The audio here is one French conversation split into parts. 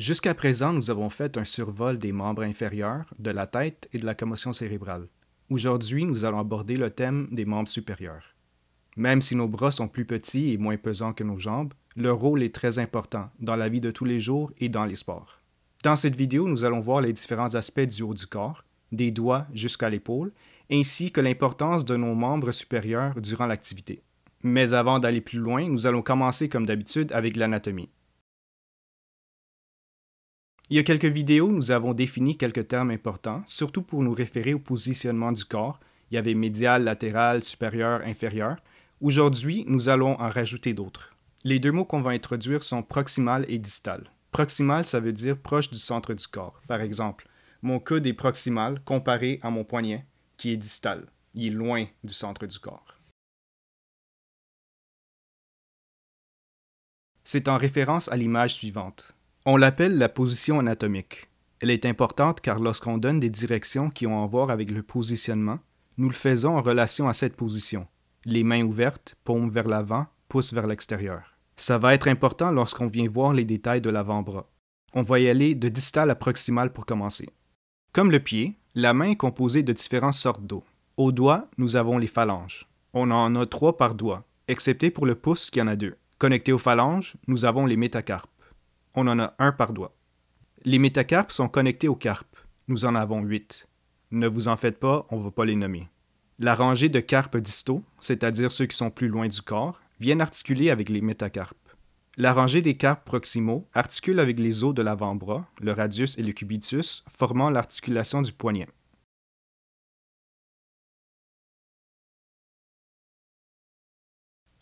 Jusqu'à présent, nous avons fait un survol des membres inférieurs, de la tête et de la commotion cérébrale. Aujourd'hui, nous allons aborder le thème des membres supérieurs. Même si nos bras sont plus petits et moins pesants que nos jambes, leur rôle est très important dans la vie de tous les jours et dans les sports. Dans cette vidéo, nous allons voir les différents aspects du haut du corps, des doigts jusqu'à l'épaule, ainsi que l'importance de nos membres supérieurs durant l'activité. Mais avant d'aller plus loin, nous allons commencer comme d'habitude avec l'anatomie. Il y a quelques vidéos, nous avons défini quelques termes importants, surtout pour nous référer au positionnement du corps. Il y avait médial, latéral, supérieur, inférieur. Aujourd'hui, nous allons en rajouter d'autres. Les deux mots qu'on va introduire sont proximal et distal. Proximal, ça veut dire proche du centre du corps. Par exemple, mon coude est proximal comparé à mon poignet, qui est distal. Il est loin du centre du corps. C'est en référence à l'image suivante. On l'appelle la position anatomique. Elle est importante car lorsqu'on donne des directions qui ont à voir avec le positionnement, nous le faisons en relation à cette position. Les mains ouvertes, paumes vers l'avant, pouces vers l'extérieur. Ça va être important lorsqu'on vient voir les détails de l'avant-bras. On va y aller de distal à proximal pour commencer. Comme le pied, la main est composée de différentes sortes d'os. Au doigt, nous avons les phalanges. On en a trois par doigt, excepté pour le pouce qui en a deux. Connecté aux phalanges, nous avons les métacarpes on en a un par doigt. Les métacarpes sont connectés aux carpes. Nous en avons huit. Ne vous en faites pas, on ne va pas les nommer. La rangée de carpes distaux, c'est-à-dire ceux qui sont plus loin du corps, viennent articuler avec les métacarpes. La rangée des carpes proximaux articule avec les os de l'avant-bras, le radius et le cubitus, formant l'articulation du poignet.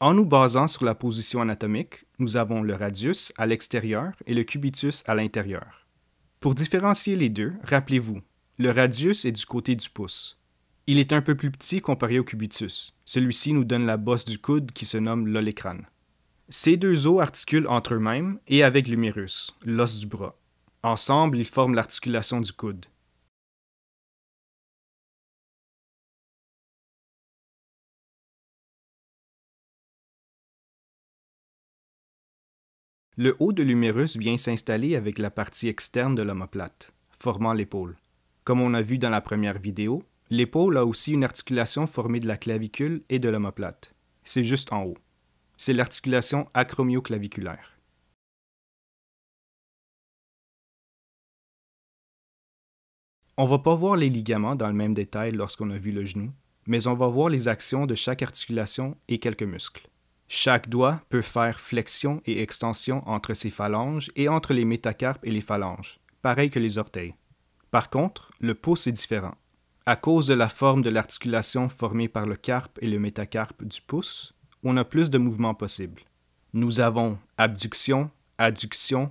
En nous basant sur la position anatomique, nous avons le radius à l'extérieur et le cubitus à l'intérieur. Pour différencier les deux, rappelez-vous, le radius est du côté du pouce. Il est un peu plus petit comparé au cubitus. Celui-ci nous donne la bosse du coude qui se nomme l'olécrane. Ces deux os articulent entre eux-mêmes et avec l'humérus, l'os du bras. Ensemble, ils forment l'articulation du coude. Le haut de l'humérus vient s'installer avec la partie externe de l'omoplate, formant l'épaule. Comme on a vu dans la première vidéo, l'épaule a aussi une articulation formée de la clavicule et de l'omoplate. C'est juste en haut. C'est l'articulation acromioclaviculaire. On va pas voir les ligaments dans le même détail lorsqu'on a vu le genou, mais on va voir les actions de chaque articulation et quelques muscles. Chaque doigt peut faire flexion et extension entre ses phalanges et entre les métacarpes et les phalanges, pareil que les orteils. Par contre, le pouce est différent. À cause de la forme de l'articulation formée par le carpe et le métacarpe du pouce, on a plus de mouvements possibles. Nous avons abduction, adduction,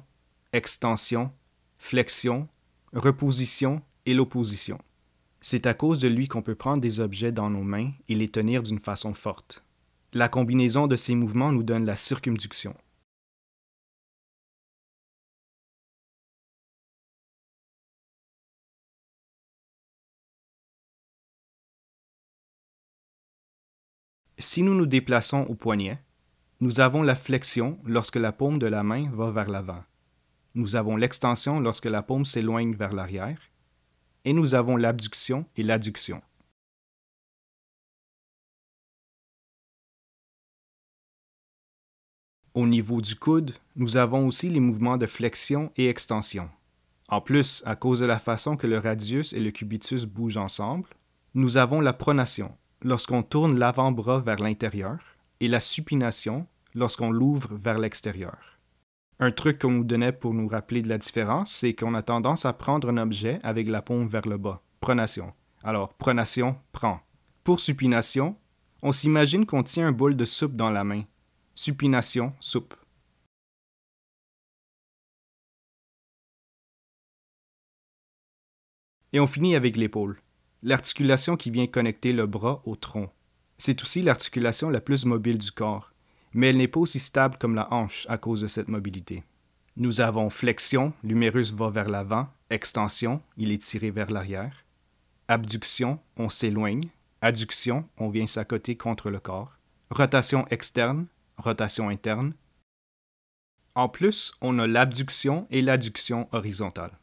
extension, flexion, reposition et l'opposition. C'est à cause de lui qu'on peut prendre des objets dans nos mains et les tenir d'une façon forte. La combinaison de ces mouvements nous donne la circumduction. Si nous nous déplaçons au poignet, nous avons la flexion lorsque la paume de la main va vers l'avant. Nous avons l'extension lorsque la paume s'éloigne vers l'arrière. Et nous avons l'abduction et l'adduction. Au niveau du coude, nous avons aussi les mouvements de flexion et extension. En plus, à cause de la façon que le radius et le cubitus bougent ensemble, nous avons la pronation, lorsqu'on tourne l'avant-bras vers l'intérieur, et la supination, lorsqu'on l'ouvre vers l'extérieur. Un truc qu'on nous donnait pour nous rappeler de la différence, c'est qu'on a tendance à prendre un objet avec la paume vers le bas, pronation. Alors, pronation, prend. Pour supination, on s'imagine qu'on tient un bol de soupe dans la main, supination, soupe. Et on finit avec l'épaule, l'articulation qui vient connecter le bras au tronc. C'est aussi l'articulation la plus mobile du corps, mais elle n'est pas aussi stable comme la hanche à cause de cette mobilité. Nous avons flexion, l'humérus va vers l'avant, extension, il est tiré vers l'arrière, abduction, on s'éloigne, adduction, on vient s'accoter contre le corps, rotation externe, rotation interne. En plus, on a l'abduction et l'adduction horizontale.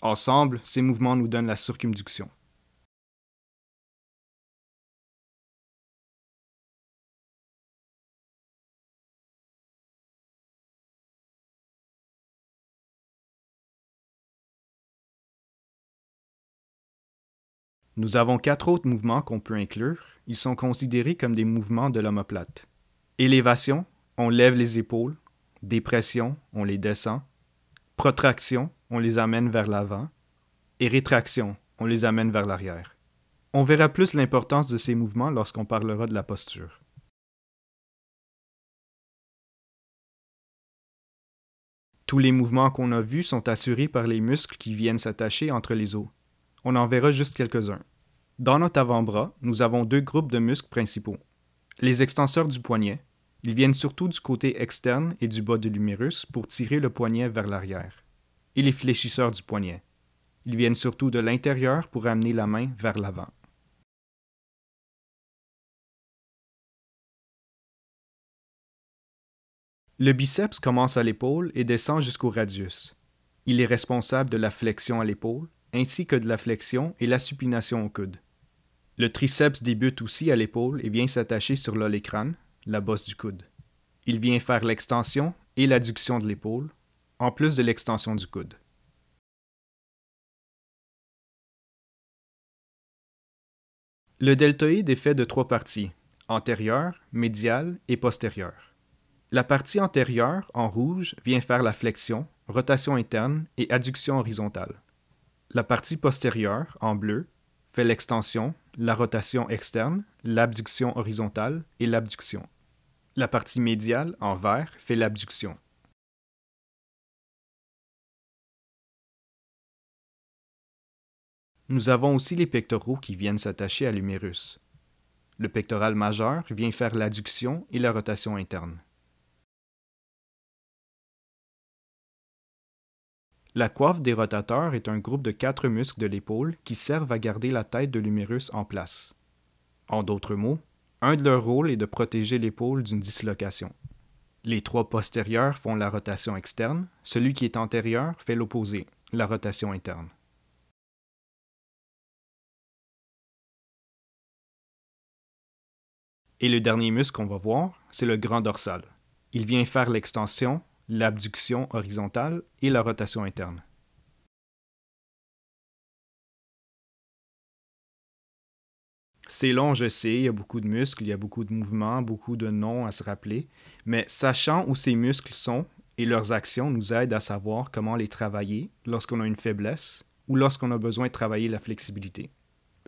Ensemble, ces mouvements nous donnent la circumduction. Nous avons quatre autres mouvements qu'on peut inclure. Ils sont considérés comme des mouvements de l'omoplate. Élévation, on lève les épaules. Dépression, on les descend. Protraction, on les amène vers l'avant. Et rétraction, on les amène vers l'arrière. On verra plus l'importance de ces mouvements lorsqu'on parlera de la posture. Tous les mouvements qu'on a vus sont assurés par les muscles qui viennent s'attacher entre les os. On en verra juste quelques-uns. Dans notre avant-bras, nous avons deux groupes de muscles principaux. Les extenseurs du poignet, ils viennent surtout du côté externe et du bas de l'humérus pour tirer le poignet vers l'arrière. Et les fléchisseurs du poignet. Ils viennent surtout de l'intérieur pour amener la main vers l'avant. Le biceps commence à l'épaule et descend jusqu'au radius. Il est responsable de la flexion à l'épaule, ainsi que de la flexion et la supination au coude. Le triceps débute aussi à l'épaule et vient s'attacher sur l'olécrane, la bosse du coude. Il vient faire l'extension et l'adduction de l'épaule, en plus de l'extension du coude. Le deltoïde est fait de trois parties, antérieure, médiale et postérieure. La partie antérieure, en rouge, vient faire la flexion, rotation interne et adduction horizontale. La partie postérieure, en bleu, fait l'extension, la rotation externe, l'abduction horizontale et l'abduction. La partie médiale, en vert, fait l'abduction. Nous avons aussi les pectoraux qui viennent s'attacher à l'humérus. Le pectoral majeur vient faire l'adduction et la rotation interne. La coiffe des rotateurs est un groupe de quatre muscles de l'épaule qui servent à garder la tête de l'humérus en place. En d'autres mots, un de leurs rôles est de protéger l'épaule d'une dislocation. Les trois postérieurs font la rotation externe, celui qui est antérieur fait l'opposé, la rotation interne. Et le dernier muscle qu'on va voir, c'est le grand dorsal. Il vient faire l'extension, l'abduction horizontale et la rotation interne. C'est long, je sais, il y a beaucoup de muscles, il y a beaucoup de mouvements, beaucoup de noms à se rappeler, mais sachant où ces muscles sont et leurs actions nous aident à savoir comment les travailler lorsqu'on a une faiblesse ou lorsqu'on a besoin de travailler la flexibilité.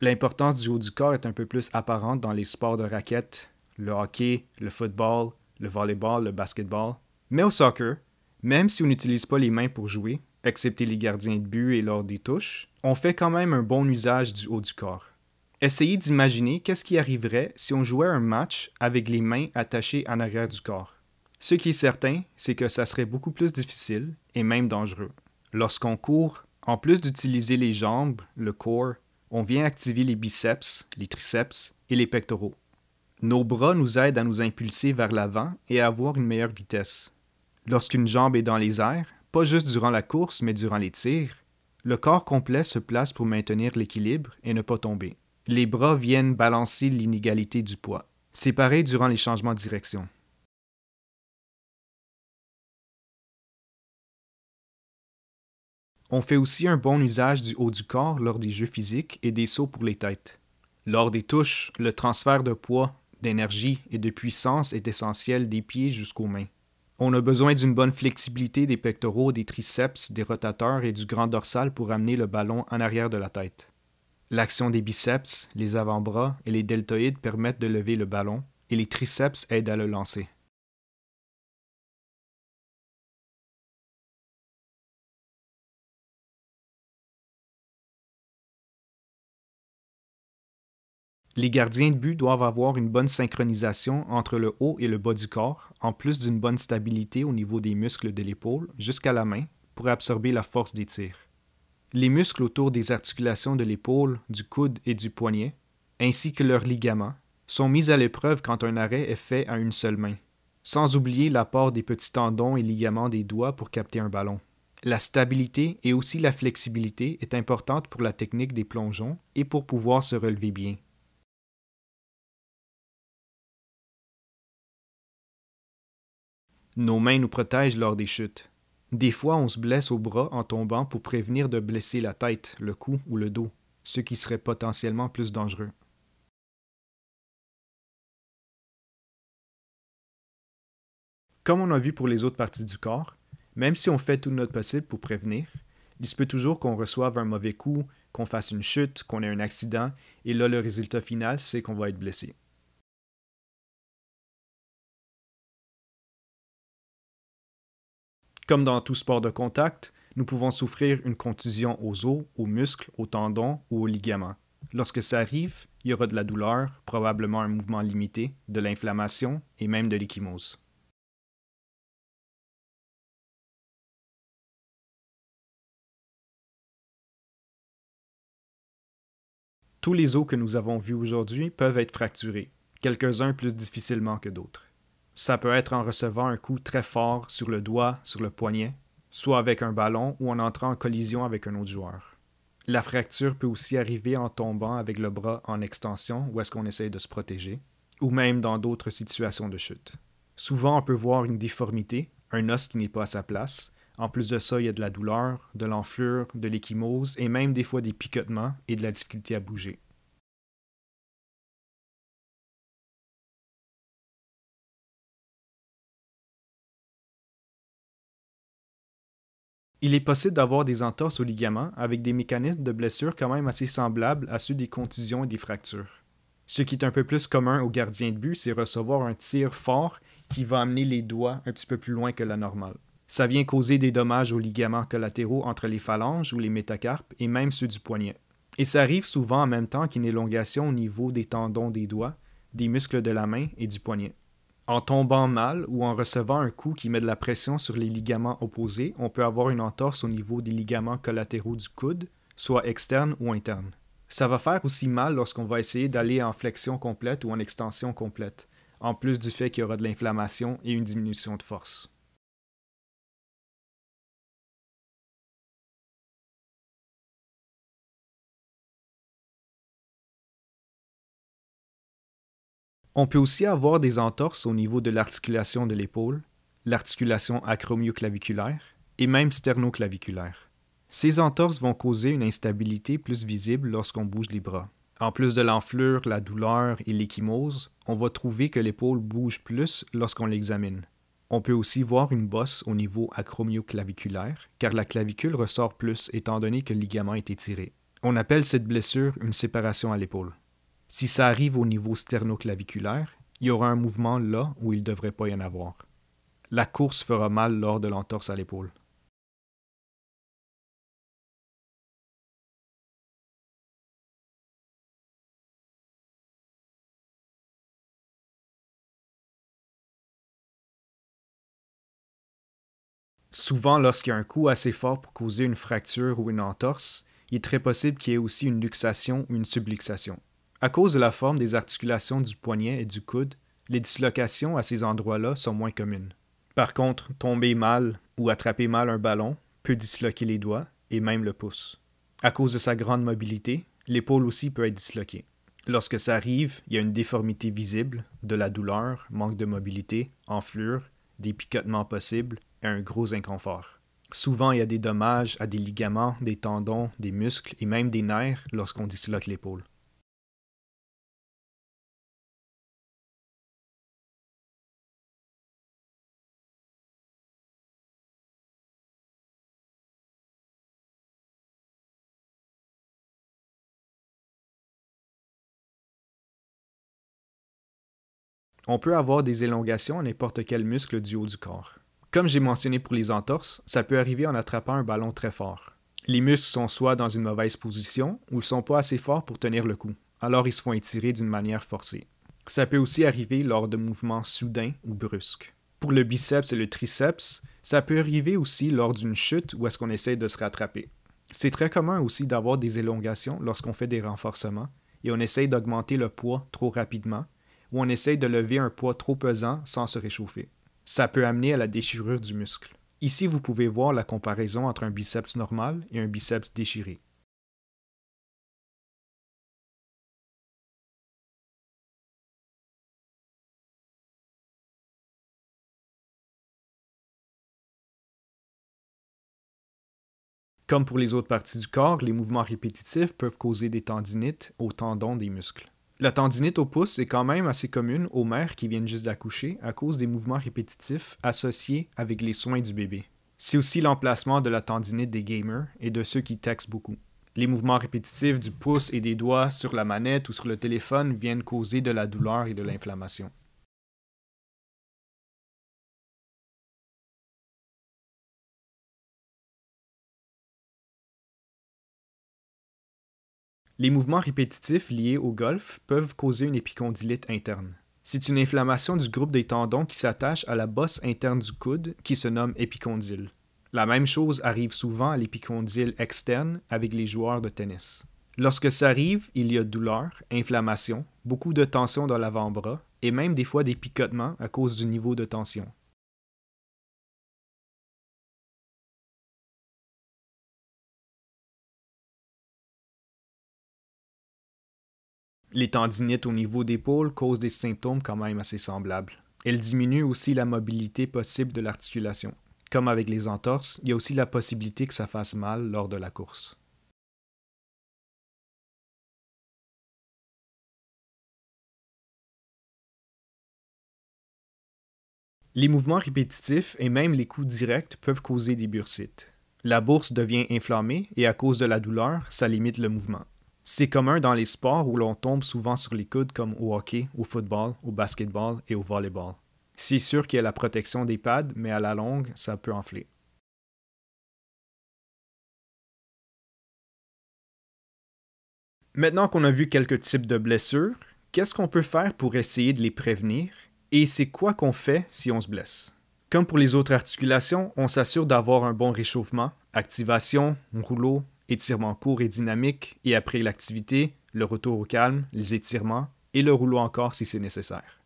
L'importance du haut du corps est un peu plus apparente dans les sports de raquettes, le hockey, le football, le volleyball, le basketball. Mais au soccer, même si on n'utilise pas les mains pour jouer, excepté les gardiens de but et lors des touches, on fait quand même un bon usage du haut du corps. Essayez d'imaginer qu'est-ce qui arriverait si on jouait un match avec les mains attachées en arrière du corps. Ce qui est certain, c'est que ça serait beaucoup plus difficile et même dangereux. Lorsqu'on court, en plus d'utiliser les jambes, le corps, on vient activer les biceps, les triceps et les pectoraux. Nos bras nous aident à nous impulser vers l'avant et à avoir une meilleure vitesse. Lorsqu'une jambe est dans les airs, pas juste durant la course mais durant les tirs, le corps complet se place pour maintenir l'équilibre et ne pas tomber les bras viennent balancer l'inégalité du poids, séparés durant les changements de direction. On fait aussi un bon usage du haut du corps lors des jeux physiques et des sauts pour les têtes. Lors des touches, le transfert de poids, d'énergie et de puissance est essentiel des pieds jusqu'aux mains. On a besoin d'une bonne flexibilité des pectoraux, des triceps, des rotateurs et du grand dorsal pour amener le ballon en arrière de la tête. L'action des biceps, les avant-bras et les deltoïdes permettent de lever le ballon et les triceps aident à le lancer. Les gardiens de but doivent avoir une bonne synchronisation entre le haut et le bas du corps, en plus d'une bonne stabilité au niveau des muscles de l'épaule jusqu'à la main pour absorber la force des tirs les muscles autour des articulations de l'épaule, du coude et du poignet, ainsi que leurs ligaments, sont mis à l'épreuve quand un arrêt est fait à une seule main, sans oublier l'apport des petits tendons et ligaments des doigts pour capter un ballon. La stabilité et aussi la flexibilité est importante pour la technique des plongeons et pour pouvoir se relever bien. Nos mains nous protègent lors des chutes. Des fois, on se blesse au bras en tombant pour prévenir de blesser la tête, le cou ou le dos, ce qui serait potentiellement plus dangereux. Comme on a vu pour les autres parties du corps, même si on fait tout notre possible pour prévenir, il se peut toujours qu'on reçoive un mauvais coup, qu'on fasse une chute, qu'on ait un accident, et là le résultat final, c'est qu'on va être blessé. Comme dans tout sport de contact, nous pouvons souffrir une contusion aux os, aux muscles, aux tendons ou aux ligaments. Lorsque ça arrive, il y aura de la douleur, probablement un mouvement limité, de l'inflammation et même de l'échymose. Tous les os que nous avons vus aujourd'hui peuvent être fracturés, quelques-uns plus difficilement que d'autres. Ça peut être en recevant un coup très fort sur le doigt, sur le poignet, soit avec un ballon ou en entrant en collision avec un autre joueur. La fracture peut aussi arriver en tombant avec le bras en extension ou est-ce qu'on essaye de se protéger, ou même dans d'autres situations de chute. Souvent, on peut voir une déformité, un os qui n'est pas à sa place. En plus de ça, il y a de la douleur, de l'enflure, de l'échymose et même des fois des picotements et de la difficulté à bouger. Il est possible d'avoir des entorses aux ligaments avec des mécanismes de blessure quand même assez semblables à ceux des contusions et des fractures. Ce qui est un peu plus commun aux gardiens de but, c'est recevoir un tir fort qui va amener les doigts un petit peu plus loin que la normale. Ça vient causer des dommages aux ligaments collatéraux entre les phalanges ou les métacarpes et même ceux du poignet. Et ça arrive souvent en même temps qu'une élongation au niveau des tendons des doigts, des muscles de la main et du poignet en tombant mal ou en recevant un coup qui met de la pression sur les ligaments opposés, on peut avoir une entorse au niveau des ligaments collatéraux du coude, soit externe ou interne. Ça va faire aussi mal lorsqu'on va essayer d'aller en flexion complète ou en extension complète, en plus du fait qu'il y aura de l'inflammation et une diminution de force. On peut aussi avoir des entorses au niveau de l'articulation de l'épaule, l'articulation acromioclaviculaire et même sternoclaviculaire. Ces entorses vont causer une instabilité plus visible lorsqu'on bouge les bras. En plus de l'enflure, la douleur et l'échymose, on va trouver que l'épaule bouge plus lorsqu'on l'examine. On peut aussi voir une bosse au niveau acromioclaviculaire, car la clavicule ressort plus étant donné que le ligament est étiré. On appelle cette blessure une séparation à l'épaule. Si ça arrive au niveau sternoclaviculaire, il y aura un mouvement là où il ne devrait pas y en avoir. La course fera mal lors de l'entorse à l'épaule. Souvent, lorsqu'il y a un coup assez fort pour causer une fracture ou une entorse, il est très possible qu'il y ait aussi une luxation ou une subluxation. À cause de la forme des articulations du poignet et du coude, les dislocations à ces endroits-là sont moins communes. Par contre, tomber mal ou attraper mal un ballon peut disloquer les doigts et même le pouce. À cause de sa grande mobilité, l'épaule aussi peut être disloquée. Lorsque ça arrive, il y a une déformité visible, de la douleur, manque de mobilité, enflure, des picotements possibles et un gros inconfort. Souvent, il y a des dommages à des ligaments, des tendons, des muscles et même des nerfs lorsqu'on disloque l'épaule. on peut avoir des élongations à n'importe quel muscle du haut du corps. Comme j'ai mentionné pour les entorses, ça peut arriver en attrapant un ballon très fort. Les muscles sont soit dans une mauvaise position ou ne sont pas assez forts pour tenir le coup, alors ils se font étirer d'une manière forcée. Ça peut aussi arriver lors de mouvements soudains ou brusques. Pour le biceps et le triceps, ça peut arriver aussi lors d'une chute ou est-ce qu'on essaie de se rattraper. C'est très commun aussi d'avoir des élongations lorsqu'on fait des renforcements et on essaye d'augmenter le poids trop rapidement où on essaye de lever un poids trop pesant sans se réchauffer. Ça peut amener à la déchirure du muscle. Ici, vous pouvez voir la comparaison entre un biceps normal et un biceps déchiré. Comme pour les autres parties du corps, les mouvements répétitifs peuvent causer des tendinites aux tendons des muscles. La tendinite au pouce est quand même assez commune aux mères qui viennent juste d'accoucher à cause des mouvements répétitifs associés avec les soins du bébé. C'est aussi l'emplacement de la tendinite des gamers et de ceux qui textent beaucoup. Les mouvements répétitifs du pouce et des doigts sur la manette ou sur le téléphone viennent causer de la douleur et de l'inflammation. Les mouvements répétitifs liés au golf peuvent causer une épicondylite interne. C'est une inflammation du groupe des tendons qui s'attache à la bosse interne du coude qui se nomme épicondyle. La même chose arrive souvent à l'épicondyle externe avec les joueurs de tennis. Lorsque ça arrive, il y a douleur, inflammation, beaucoup de tension dans l'avant-bras et même des fois des picotements à cause du niveau de tension. Les tendinites au niveau des pôles causent des symptômes quand même assez semblables. Elles diminuent aussi la mobilité possible de l'articulation. Comme avec les entorses, il y a aussi la possibilité que ça fasse mal lors de la course. Les mouvements répétitifs et même les coups directs peuvent causer des bursites. La bourse devient inflammée et à cause de la douleur, ça limite le mouvement. C'est commun dans les sports où l'on tombe souvent sur les coudes comme au hockey, au football, au basketball et au volleyball. C'est sûr qu'il y a la protection des pads, mais à la longue, ça peut enfler. Maintenant qu'on a vu quelques types de blessures, qu'est-ce qu'on peut faire pour essayer de les prévenir et c'est quoi qu'on fait si on se blesse? Comme pour les autres articulations, on s'assure d'avoir un bon réchauffement, activation, rouleau, étirements court et dynamique, et après l'activité, le retour au calme, les étirements, et le rouleau encore si c'est nécessaire.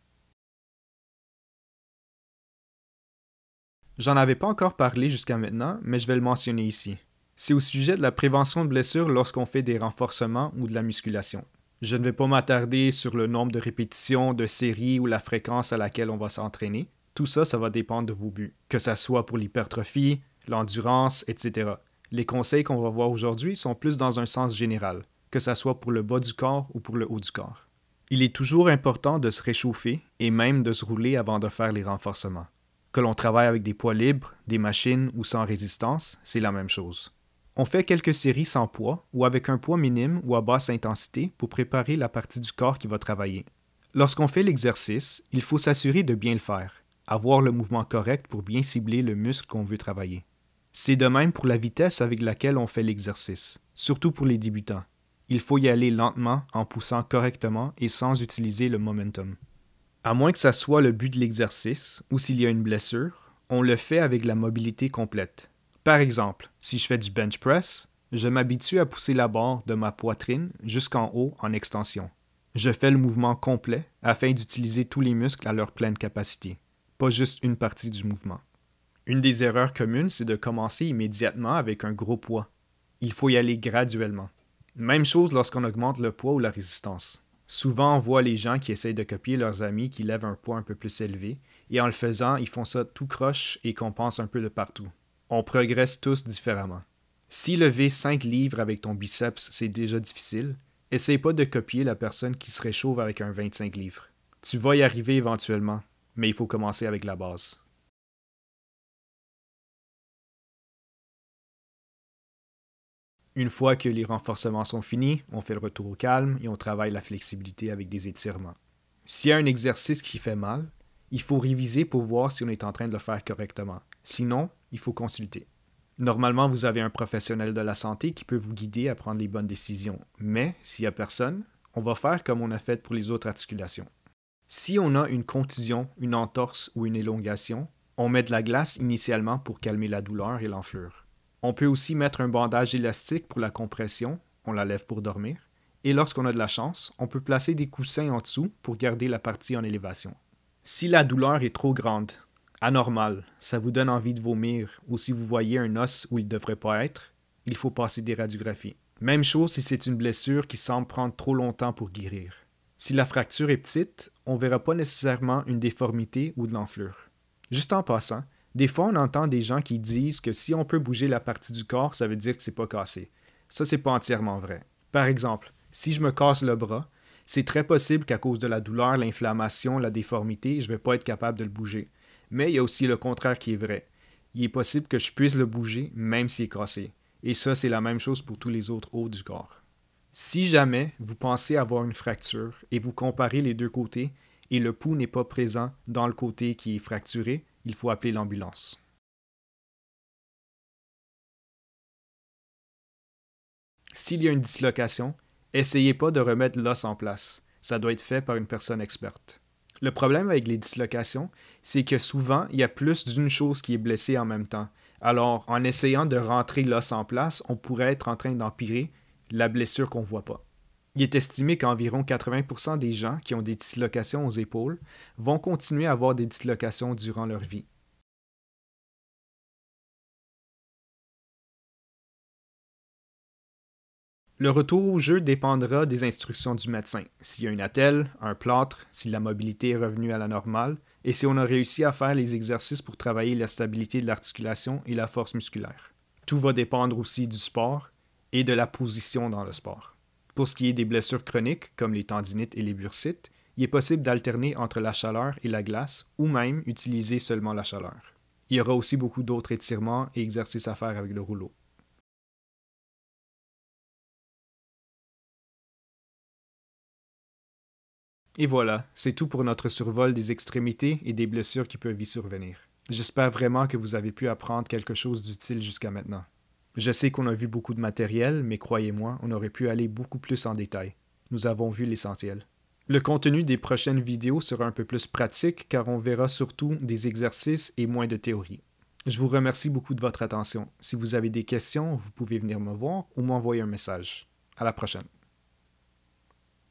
J'en avais pas encore parlé jusqu'à maintenant, mais je vais le mentionner ici. C'est au sujet de la prévention de blessures lorsqu'on fait des renforcements ou de la musculation. Je ne vais pas m'attarder sur le nombre de répétitions, de séries ou la fréquence à laquelle on va s'entraîner. Tout ça, ça va dépendre de vos buts, que ça soit pour l'hypertrophie, l'endurance, etc les conseils qu'on va voir aujourd'hui sont plus dans un sens général, que ce soit pour le bas du corps ou pour le haut du corps. Il est toujours important de se réchauffer et même de se rouler avant de faire les renforcements. Que l'on travaille avec des poids libres, des machines ou sans résistance, c'est la même chose. On fait quelques séries sans poids ou avec un poids minime ou à basse intensité pour préparer la partie du corps qui va travailler. Lorsqu'on fait l'exercice, il faut s'assurer de bien le faire, avoir le mouvement correct pour bien cibler le muscle qu'on veut travailler. C'est de même pour la vitesse avec laquelle on fait l'exercice, surtout pour les débutants. Il faut y aller lentement en poussant correctement et sans utiliser le momentum. À moins que ça soit le but de l'exercice ou s'il y a une blessure, on le fait avec la mobilité complète. Par exemple, si je fais du bench press, je m'habitue à pousser la barre de ma poitrine jusqu'en haut en extension. Je fais le mouvement complet afin d'utiliser tous les muscles à leur pleine capacité, pas juste une partie du mouvement. Une des erreurs communes, c'est de commencer immédiatement avec un gros poids. Il faut y aller graduellement. Même chose lorsqu'on augmente le poids ou la résistance. Souvent, on voit les gens qui essayent de copier leurs amis qui lèvent un poids un peu plus élevé, et en le faisant, ils font ça tout croche et compensent un peu de partout. On progresse tous différemment. Si lever 5 livres avec ton biceps, c'est déjà difficile, essaye pas de copier la personne qui se réchauffe avec un 25 livres. Tu vas y arriver éventuellement, mais il faut commencer avec la base. Une fois que les renforcements sont finis, on fait le retour au calme et on travaille la flexibilité avec des étirements. S'il y a un exercice qui fait mal, il faut réviser pour voir si on est en train de le faire correctement. Sinon, il faut consulter. Normalement, vous avez un professionnel de la santé qui peut vous guider à prendre les bonnes décisions, mais s'il n'y a personne, on va faire comme on a fait pour les autres articulations. Si on a une contusion, une entorse ou une élongation, on met de la glace initialement pour calmer la douleur et l'enflure. On peut aussi mettre un bandage élastique pour la compression, on la lève pour dormir, et lorsqu'on a de la chance, on peut placer des coussins en dessous pour garder la partie en élévation. Si la douleur est trop grande, anormale, ça vous donne envie de vomir, ou si vous voyez un os où il ne devrait pas être, il faut passer des radiographies. Même chose si c'est une blessure qui semble prendre trop longtemps pour guérir. Si la fracture est petite, on ne verra pas nécessairement une déformité ou de l'enflure. Juste en passant, des fois, on entend des gens qui disent que si on peut bouger la partie du corps, ça veut dire que c'est pas cassé. Ça, c'est pas entièrement vrai. Par exemple, si je me casse le bras, c'est très possible qu'à cause de la douleur, l'inflammation, la déformité, je vais pas être capable de le bouger. Mais il y a aussi le contraire qui est vrai. Il est possible que je puisse le bouger même s'il est cassé. Et ça, c'est la même chose pour tous les autres hauts du corps. Si jamais vous pensez avoir une fracture et vous comparez les deux côtés et le pouls n'est pas présent dans le côté qui est fracturé, il faut appeler l'ambulance. S'il y a une dislocation, essayez pas de remettre l'os en place. Ça doit être fait par une personne experte. Le problème avec les dislocations, c'est que souvent, il y a plus d'une chose qui est blessée en même temps. Alors, en essayant de rentrer l'os en place, on pourrait être en train d'empirer la blessure qu'on ne voit pas. Il est estimé qu'environ 80% des gens qui ont des dislocations aux épaules vont continuer à avoir des dislocations durant leur vie. Le retour au jeu dépendra des instructions du médecin, s'il y a une attelle, un plâtre, si la mobilité est revenue à la normale et si on a réussi à faire les exercices pour travailler la stabilité de l'articulation et la force musculaire. Tout va dépendre aussi du sport et de la position dans le sport. Pour ce qui est des blessures chroniques, comme les tendinites et les bursites, il est possible d'alterner entre la chaleur et la glace ou même utiliser seulement la chaleur. Il y aura aussi beaucoup d'autres étirements et exercices à faire avec le rouleau. Et voilà, c'est tout pour notre survol des extrémités et des blessures qui peuvent y survenir. J'espère vraiment que vous avez pu apprendre quelque chose d'utile jusqu'à maintenant. Je sais qu'on a vu beaucoup de matériel, mais croyez-moi, on aurait pu aller beaucoup plus en détail. Nous avons vu l'essentiel. Le contenu des prochaines vidéos sera un peu plus pratique car on verra surtout des exercices et moins de théorie. Je vous remercie beaucoup de votre attention. Si vous avez des questions, vous pouvez venir me voir ou m'envoyer un message. À la prochaine.